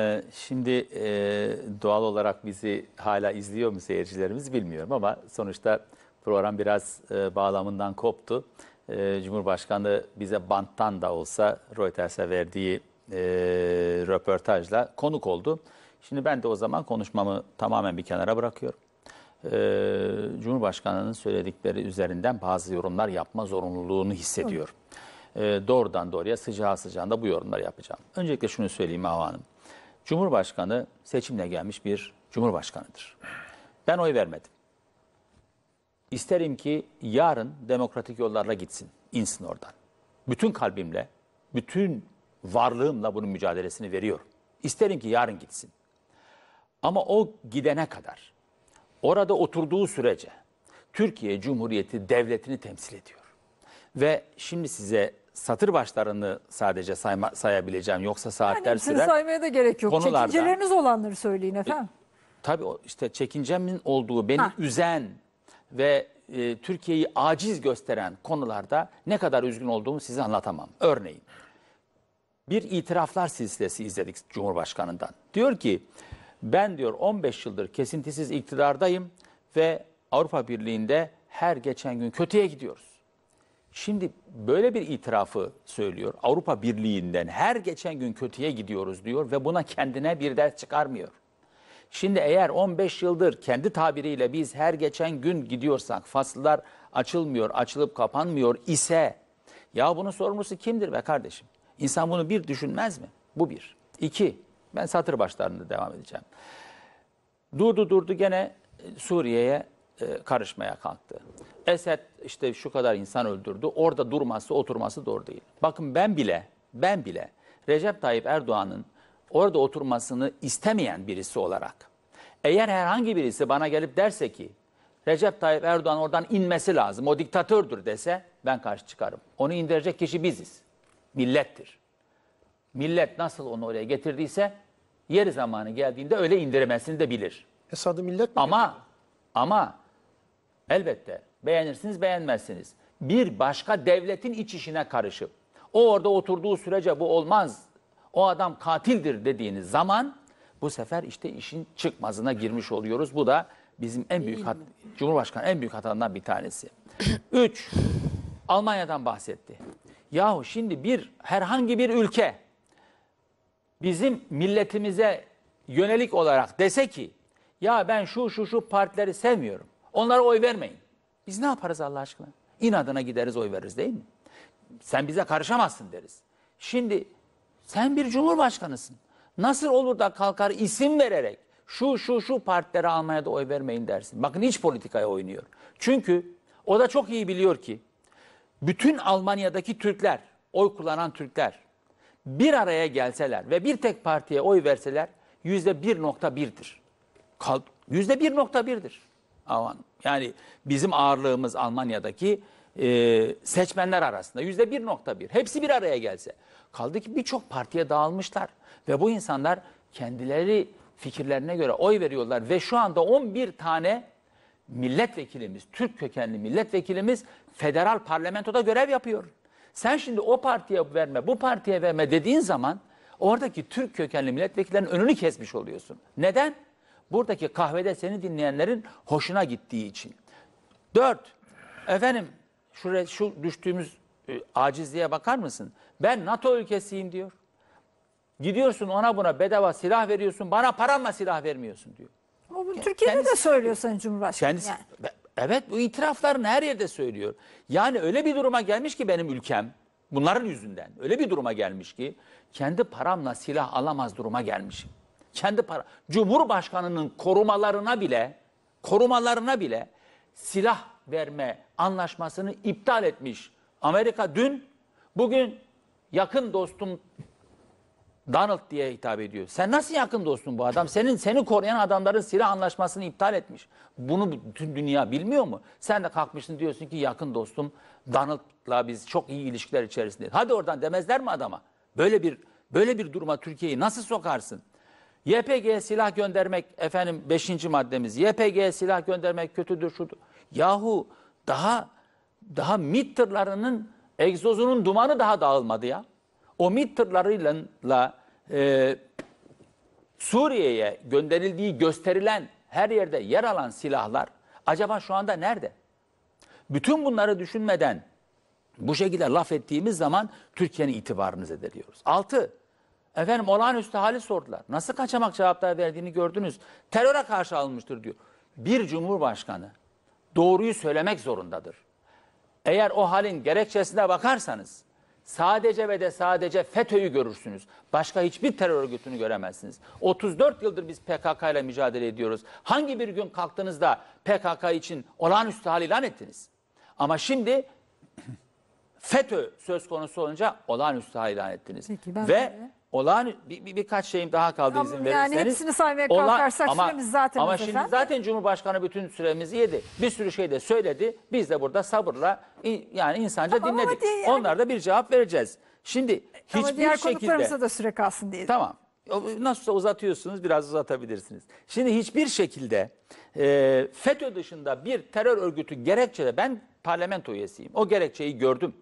Ee, şimdi e, doğal olarak bizi hala izliyor mu seyircilerimiz bilmiyorum ama sonuçta program biraz e, bağlamından koptu. E, Cumhurbaşkanı bize banttan da olsa Reuters'e verdiği e, röportajla konuk oldu. Şimdi ben de o zaman konuşmamı tamamen bir kenara bırakıyorum. E, Cumhurbaşkanı'nın söyledikleri üzerinden bazı yorumlar yapma zorunluluğunu hissediyorum. E, doğrudan doğruya sıcağı sıcağında bu yorumları yapacağım. Öncelikle şunu söyleyeyim Hava Hanım. Cumhurbaşkanı seçimle gelmiş bir cumhurbaşkanıdır. Ben oy vermedim. İsterim ki yarın demokratik yollarla gitsin, insin oradan. Bütün kalbimle, bütün varlığımla bunun mücadelesini veriyorum. İsterim ki yarın gitsin. Ama o gidene kadar, orada oturduğu sürece Türkiye Cumhuriyeti devletini temsil ediyor. Ve şimdi size satır başlarını sadece sayma, sayabileceğim yoksa saatler yani sürer. saymaya da gerek yok. Konularda, Çekinceleriniz olanları söyleyin e, efendim. E, tabii işte çekincemin olduğu beni ha. üzen ve e, Türkiye'yi aciz gösteren konularda ne kadar üzgün olduğumu size anlatamam. Örneğin bir itiraflar silsilesi izledik Cumhurbaşkanı'ndan. Diyor ki ben diyor 15 yıldır kesintisiz iktidardayım ve Avrupa Birliği'nde her geçen gün kötüye gidiyoruz. Şimdi böyle bir itirafı söylüyor. Avrupa Birliği'nden her geçen gün kötüye gidiyoruz diyor ve buna kendine bir ders çıkarmıyor. Şimdi eğer 15 yıldır kendi tabiriyle biz her geçen gün gidiyorsak fasıllar açılmıyor, açılıp kapanmıyor ise ya bunun sorumlusu kimdir be kardeşim? İnsan bunu bir düşünmez mi? Bu bir. İki, ben satır başlarında devam edeceğim. Durdu durdu gene e, Suriye'ye e, karışmaya kalktı. Esed işte şu kadar insan öldürdü. Orada durması, oturması doğru değil. Bakın ben bile, ben bile Recep Tayyip Erdoğan'ın orada oturmasını istemeyen birisi olarak eğer herhangi birisi bana gelip derse ki Recep Tayyip Erdoğan oradan inmesi lazım, o diktatördür dese ben karşı çıkarım. Onu indirecek kişi biziz, millettir. Millet nasıl onu oraya getirdiyse yeri zamanı geldiğinde öyle indirmesini de bilir. Esad'ı millet mi? Ama, ama elbette Beğenirsiniz beğenmezsiniz. Bir başka devletin iç işine karışıp o orada oturduğu sürece bu olmaz. O adam katildir dediğiniz zaman bu sefer işte işin çıkmazına girmiş oluyoruz. Bu da bizim en büyük hat Cumhurbaşkanı en büyük hatalarından bir tanesi. Üç, Almanya'dan bahsetti. Yahu şimdi bir herhangi bir ülke bizim milletimize yönelik olarak dese ki ya ben şu şu şu partileri sevmiyorum. Onlara oy vermeyin. Biz ne yaparız Allah aşkına? İnadına gideriz oy veririz değil mi? Sen bize karışamazsın deriz. Şimdi sen bir cumhurbaşkanısın. Nasıl olur da kalkar isim vererek şu şu şu partilere almaya da oy vermeyin dersin. Bakın hiç politikaya oynuyor. Çünkü o da çok iyi biliyor ki bütün Almanya'daki Türkler, oy kullanan Türkler bir araya gelseler ve bir tek partiye oy verseler yüzde %1.1'dir. Yüzde %1.1'dir. Aman. Yani bizim ağırlığımız Almanya'daki e, seçmenler arasında yüzde 1.1. Hepsi bir araya gelse. Kaldı ki birçok partiye dağılmışlar. Ve bu insanlar kendileri fikirlerine göre oy veriyorlar. Ve şu anda 11 tane milletvekilimiz, Türk kökenli milletvekilimiz federal parlamentoda görev yapıyor. Sen şimdi o partiye verme, bu partiye verme dediğin zaman oradaki Türk kökenli milletvekillerinin önünü kesmiş oluyorsun. Neden? buradaki kahvede seni dinleyenlerin hoşuna gittiği için. Dört, efendim şu, şu düştüğümüz e, acizliğe bakar mısın? Ben NATO ülkesiyim diyor. Gidiyorsun ona buna bedava silah veriyorsun, bana paranla silah vermiyorsun diyor. Ama bunu Türkiye'de kendisi, de söylüyor Sayın Cumhurbaşkanı. Kendisi, yani. Evet bu itirafların her yerde söylüyor. Yani öyle bir duruma gelmiş ki benim ülkem, bunların yüzünden öyle bir duruma gelmiş ki kendi paramla silah alamaz duruma gelmişim kendi para Cumhurbaşkanının korumalarına bile korumalarına bile silah verme anlaşmasını iptal etmiş. Amerika dün bugün yakın dostum Donald diye hitap ediyor. Sen nasıl yakın dostun bu adam? Senin seni koruyan adamların silah anlaşmasını iptal etmiş. Bunu bütün dünya bilmiyor mu? Sen de kalkmışsın diyorsun ki yakın dostum Donald'la biz çok iyi ilişkiler içerisinde. Hadi oradan demezler mi adama? Böyle bir böyle bir duruma Türkiye'yi nasıl sokarsın? YPG silah göndermek efendim 5. maddemiz. YPG silah göndermek kötüdür şudur. Yahu daha daha MİT tırlarının egzozunun dumanı daha dağılmadı ya. O MİT tırlarıyla e, Suriye'ye gönderildiği gösterilen her yerde yer alan silahlar acaba şu anda nerede? Bütün bunları düşünmeden bu şekilde laf ettiğimiz zaman Türkiye'nin itibarını zedeliyoruz. Altı, Efendim olağanüstü hali sordular. Nasıl kaçamak cevaplar verdiğini gördünüz. Teröre karşı alınmıştır diyor. Bir cumhurbaşkanı doğruyu söylemek zorundadır. Eğer o halin gerekçesine bakarsanız sadece ve de sadece FETÖ'yü görürsünüz. Başka hiçbir terör örgütünü göremezsiniz. 34 yıldır biz PKK ile mücadele ediyoruz. Hangi bir gün kalktığınızda PKK için olağanüstü hal ilan ettiniz? Ama şimdi FETÖ söz konusu olunca olağanüstü hal ilan ettiniz. Peki, Ve de olağan bir, bir, birkaç şeyim daha kaldı izin verirseniz. Yani hepsini saymaya kalkarsak ama, süremiz zaten Ama şimdi efendim. zaten Cumhurbaşkanı bütün süremizi yedi. Bir sürü şey de söyledi. Biz de burada sabırla yani insanca tamam, dinledik. Diye, yani, Onlar da bir cevap vereceğiz. Şimdi ama hiçbir diğer şekilde... konuklarımıza da süre kalsın diyelim. Tamam. Nasılsa uzatıyorsunuz biraz uzatabilirsiniz. Şimdi hiçbir şekilde e, FETÖ dışında bir terör örgütü gerekçede ben parlamento üyesiyim. O gerekçeyi gördüm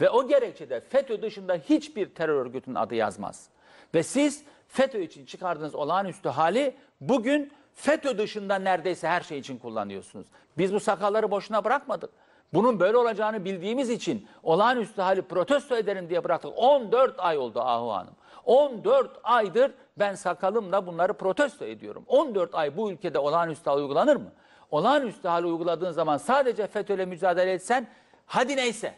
ve o gerekçede FETÖ dışında hiçbir terör örgütünün adı yazmaz. Ve siz FETÖ için çıkardığınız olağanüstü hali bugün FETÖ dışında neredeyse her şey için kullanıyorsunuz. Biz bu sakalları boşuna bırakmadık. Bunun böyle olacağını bildiğimiz için olağanüstü hali protesto ederim diye bıraktık. 14 ay oldu Ahu Hanım. 14 aydır ben sakalımla bunları protesto ediyorum. 14 ay bu ülkede olağanüstü hal uygulanır mı? Olağanüstü hal uyguladığın zaman sadece FETÖ'yle mücadele etsen hadi neyse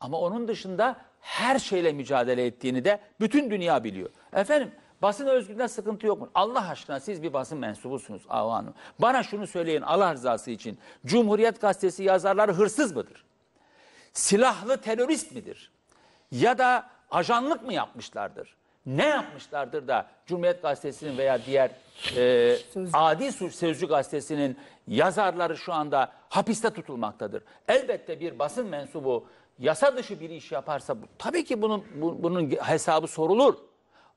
ama onun dışında her şeyle mücadele ettiğini de bütün dünya biliyor. Efendim basın özgürlüğünde sıkıntı yok mu? Allah aşkına siz bir basın mensubusunuz Ahu Hanım. Bana şunu söyleyin Allah rızası için. Cumhuriyet Gazetesi yazarları hırsız mıdır? Silahlı terörist midir? Ya da ajanlık mı yapmışlardır? Ne yapmışlardır da Cumhuriyet Gazetesi'nin veya diğer e, sözcü. adi sözcü gazetesinin yazarları şu anda hapiste tutulmaktadır. Elbette bir basın mensubu yasa dışı bir iş yaparsa tabii ki bunun bu, bunun hesabı sorulur.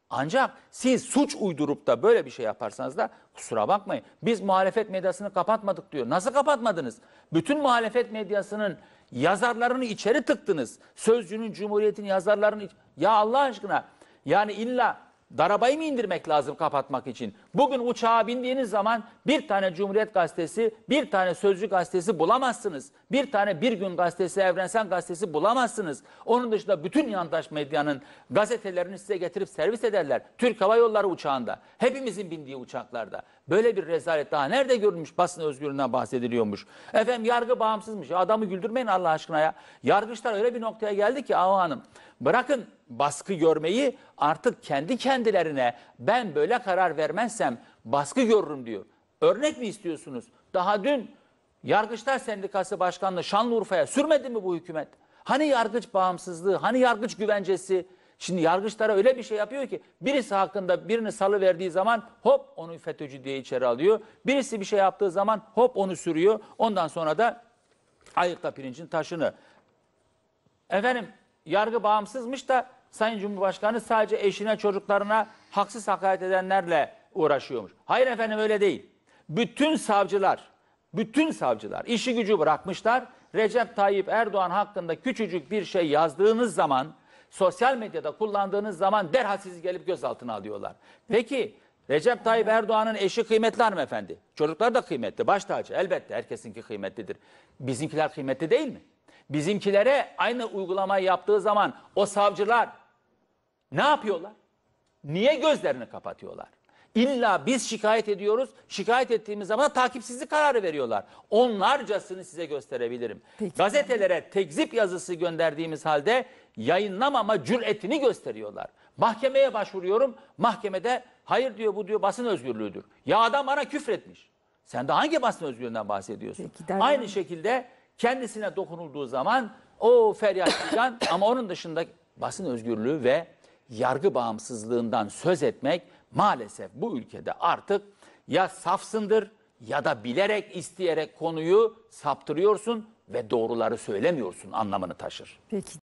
Ancak siz suç uydurup da böyle bir şey yaparsanız da kusura bakmayın. Biz muhalefet medyasını kapatmadık diyor. Nasıl kapatmadınız? Bütün muhalefet medyasının yazarlarını içeri tıktınız. Sözcünün Cumhuriyet'in yazarlarını ya Allah aşkına yani illa Darabayı mı indirmek lazım kapatmak için? Bugün uçağa bindiğiniz zaman bir tane Cumhuriyet Gazetesi, bir tane Sözcü Gazetesi bulamazsınız. Bir tane Bir Gün Gazetesi, Evrensel Gazetesi bulamazsınız. Onun dışında bütün yandaş medyanın gazetelerini size getirip servis ederler. Türk Hava Yolları uçağında, hepimizin bindiği uçaklarda. Böyle bir rezalet daha nerede görülmüş basın özgürlüğünden bahsediliyormuş. Efendim yargı bağımsızmış. Adamı güldürmeyin Allah aşkına ya. Yargıçlar öyle bir noktaya geldi ki Ahu Hanım. Bırakın baskı görmeyi artık kendi kendilerine ben böyle karar vermezsem baskı görürüm diyor. Örnek mi istiyorsunuz? Daha dün Yargıçlar Sendikası Başkanlığı Şanlıurfa'ya sürmedi mi bu hükümet? Hani yargıç bağımsızlığı, hani yargıç güvencesi? Şimdi yargıçlara öyle bir şey yapıyor ki birisi hakkında birini salı verdiği zaman hop onu FETÖ'cü diye içeri alıyor. Birisi bir şey yaptığı zaman hop onu sürüyor. Ondan sonra da ayıkta pirincin taşını. Efendim yargı bağımsızmış da Sayın Cumhurbaşkanı sadece eşine çocuklarına haksız hakaret edenlerle uğraşıyormuş. Hayır efendim öyle değil. Bütün savcılar, bütün savcılar işi gücü bırakmışlar. Recep Tayyip Erdoğan hakkında küçücük bir şey yazdığınız zaman, sosyal medyada kullandığınız zaman derhal sizi gelip gözaltına alıyorlar. Peki Recep Tayyip Erdoğan'ın eşi kıymetli hanımefendi. Çocuklar da kıymetli, baş tacı elbette herkesinki kıymetlidir. Bizimkiler kıymetli değil mi? Bizimkilere aynı uygulamayı yaptığı zaman o savcılar ne yapıyorlar? Niye gözlerini kapatıyorlar? İlla biz şikayet ediyoruz. Şikayet ettiğimiz zaman takipsizlik kararı veriyorlar. Onlarcasını size gösterebilirim. Peki. Gazetelere tekzip yazısı gönderdiğimiz halde yayınlamama cüretini gösteriyorlar. Mahkemeye başvuruyorum. Mahkemede hayır diyor bu diyor basın özgürlüğüdür. Ya adam bana küfretmiş. Sen de hangi basın özgürlüğünden bahsediyorsun? Peki, Aynı şekilde kendisine dokunulduğu zaman o feryat figan ama onun dışında basın özgürlüğü ve yargı bağımsızlığından söz etmek maalesef bu ülkede artık ya safsındır ya da bilerek isteyerek konuyu saptırıyorsun ve doğruları söylemiyorsun anlamını taşır. Peki.